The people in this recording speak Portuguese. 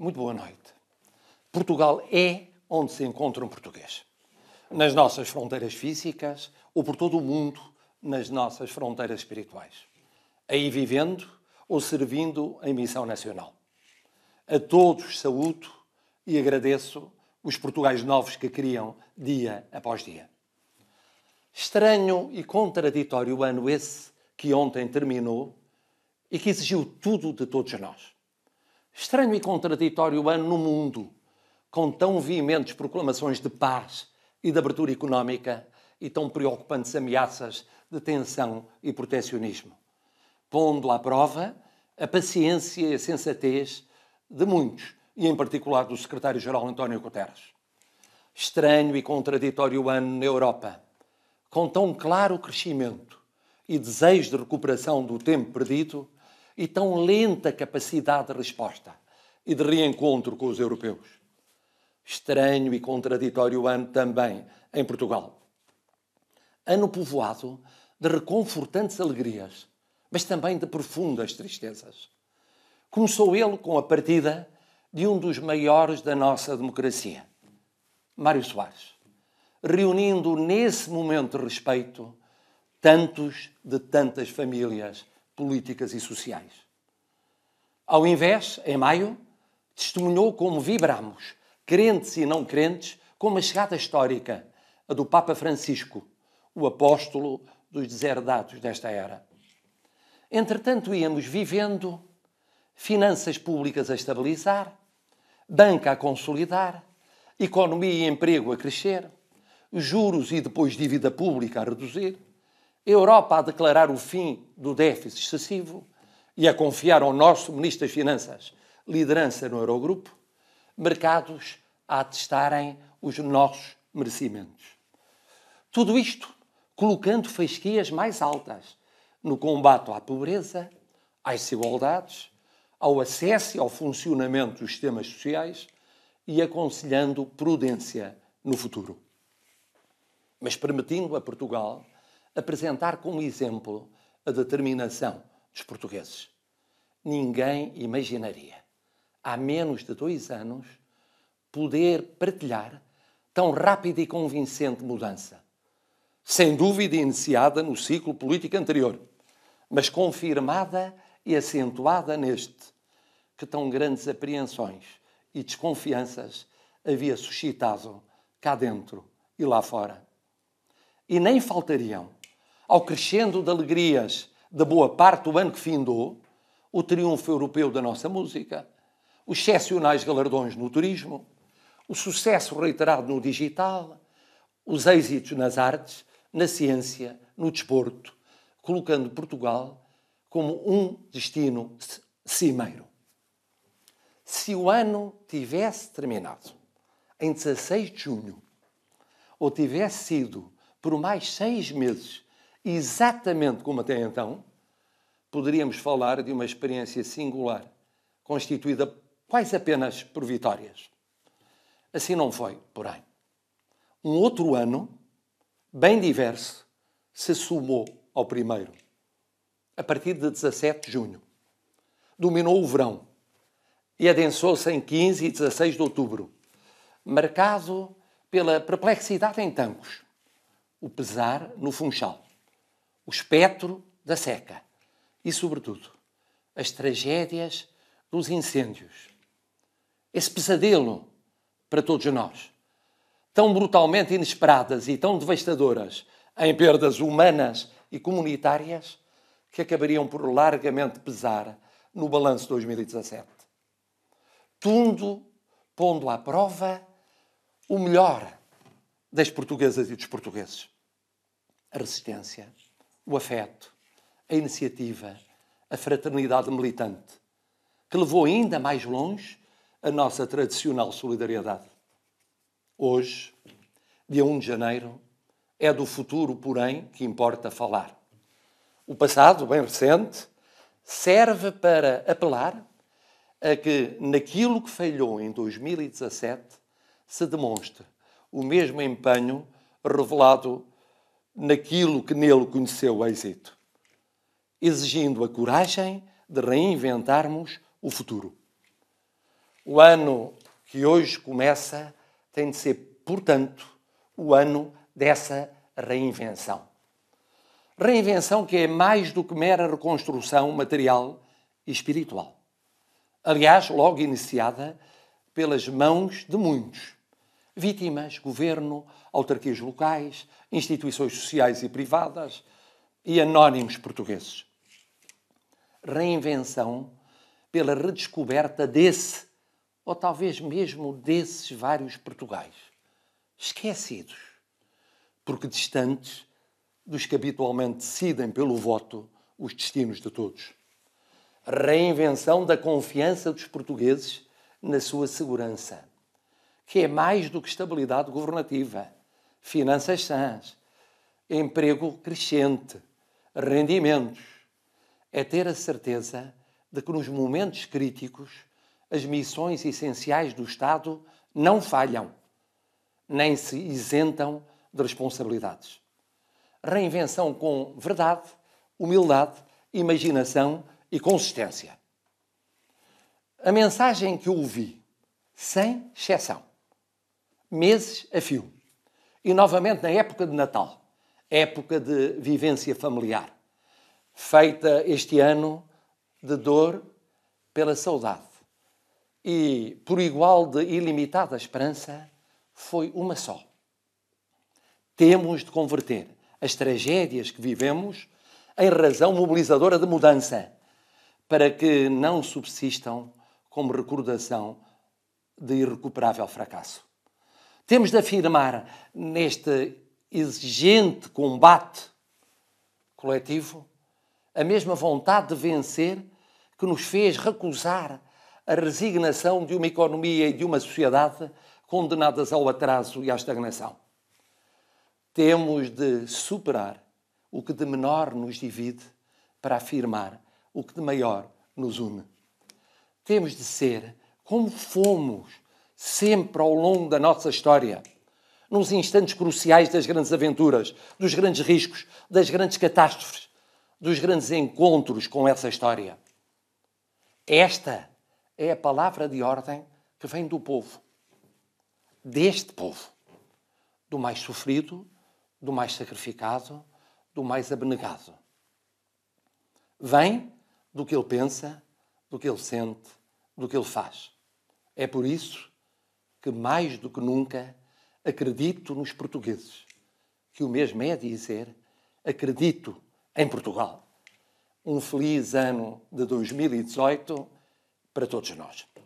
Muito boa noite. Portugal é onde se encontra um português. Nas nossas fronteiras físicas ou por todo o mundo, nas nossas fronteiras espirituais. Aí vivendo ou servindo em missão nacional. A todos saúdo e agradeço os portugais novos que criam dia após dia. Estranho e contraditório ano esse que ontem terminou e que exigiu tudo de todos nós Estranho e contraditório ano no mundo, com tão veementes proclamações de paz e de abertura económica e tão preocupantes ameaças de tensão e protecionismo, pondo à prova a paciência e a sensatez de muitos, e em particular do secretário-geral António Guterres. Estranho e contraditório ano na Europa, com tão claro crescimento e desejo de recuperação do tempo perdido e tão lenta capacidade de resposta e de reencontro com os europeus. Estranho e contraditório ano também em Portugal. Ano povoado de reconfortantes alegrias, mas também de profundas tristezas. Começou ele com a partida de um dos maiores da nossa democracia, Mário Soares, reunindo nesse momento de respeito tantos de tantas famílias políticas e sociais. Ao invés, em maio, testemunhou como vibramos, crentes e não crentes, com uma chegada histórica, a do Papa Francisco, o apóstolo dos deserdados desta era. Entretanto, íamos vivendo finanças públicas a estabilizar, banca a consolidar, economia e emprego a crescer, juros e depois dívida pública a reduzir, Europa a declarar o fim do déficit excessivo e a confiar ao nosso Ministro das Finanças, liderança no Eurogrupo, mercados a atestarem os nossos merecimentos. Tudo isto colocando fasquias mais altas no combate à pobreza, às desigualdades, ao acesso e ao funcionamento dos sistemas sociais e aconselhando prudência no futuro. Mas permitindo a Portugal apresentar como exemplo a determinação dos portugueses. Ninguém imaginaria há menos de dois anos, poder partilhar tão rápida e convincente mudança. Sem dúvida iniciada no ciclo político anterior, mas confirmada e acentuada neste, que tão grandes apreensões e desconfianças havia suscitado cá dentro e lá fora. E nem faltariam, ao crescendo de alegrias da boa parte do ano que findou, o triunfo europeu da nossa música, os excepcionais galardões no turismo, o sucesso reiterado no digital, os êxitos nas artes, na ciência, no desporto, colocando Portugal como um destino cimeiro. Se o ano tivesse terminado em 16 de junho, ou tivesse sido por mais seis meses, exatamente como até então, poderíamos falar de uma experiência singular, constituída quais apenas por vitórias. Assim não foi, porém. Um outro ano, bem diverso, se sumou ao primeiro. A partir de 17 de junho, dominou o verão e adensou-se em 15 e 16 de outubro, marcado pela perplexidade em Tancos, o pesar no Funchal, o espectro da seca e, sobretudo, as tragédias dos incêndios esse pesadelo para todos nós. Tão brutalmente inesperadas e tão devastadoras em perdas humanas e comunitárias que acabariam por largamente pesar no balanço de 2017. Tudo pondo à prova o melhor das portuguesas e dos portugueses. A resistência, o afeto, a iniciativa, a fraternidade militante, que levou ainda mais longe a nossa tradicional solidariedade. Hoje, dia 1 de janeiro, é do futuro, porém, que importa falar. O passado, bem recente, serve para apelar a que, naquilo que falhou em 2017, se demonstre o mesmo empenho revelado naquilo que nele conheceu o êxito, exigindo a coragem de reinventarmos o futuro. O ano que hoje começa tem de ser, portanto, o ano dessa reinvenção. Reinvenção que é mais do que mera reconstrução material e espiritual. Aliás, logo iniciada pelas mãos de muitos. Vítimas, governo, autarquias locais, instituições sociais e privadas e anónimos portugueses. Reinvenção pela redescoberta desse ou talvez mesmo desses vários Portugais, esquecidos, porque distantes dos que habitualmente decidem pelo voto os destinos de todos. Reinvenção da confiança dos portugueses na sua segurança, que é mais do que estabilidade governativa, finanças sãs, emprego crescente, rendimentos. É ter a certeza de que nos momentos críticos as missões essenciais do Estado não falham, nem se isentam de responsabilidades. Reinvenção com verdade, humildade, imaginação e consistência. A mensagem que eu ouvi, sem exceção, meses a fio, e novamente na época de Natal, época de vivência familiar, feita este ano de dor pela saudade e, por igual de ilimitada esperança, foi uma só. Temos de converter as tragédias que vivemos em razão mobilizadora de mudança, para que não subsistam como recordação de irrecuperável fracasso. Temos de afirmar neste exigente combate coletivo a mesma vontade de vencer que nos fez recusar a resignação de uma economia e de uma sociedade condenadas ao atraso e à estagnação. Temos de superar o que de menor nos divide para afirmar o que de maior nos une. Temos de ser como fomos sempre ao longo da nossa história, nos instantes cruciais das grandes aventuras, dos grandes riscos, das grandes catástrofes, dos grandes encontros com essa história. Esta é a palavra de ordem que vem do povo, deste povo, do mais sofrido, do mais sacrificado, do mais abnegado. Vem do que ele pensa, do que ele sente, do que ele faz. É por isso que, mais do que nunca, acredito nos portugueses, que o mesmo é dizer acredito em Portugal. Um feliz ano de 2018 para todos nós.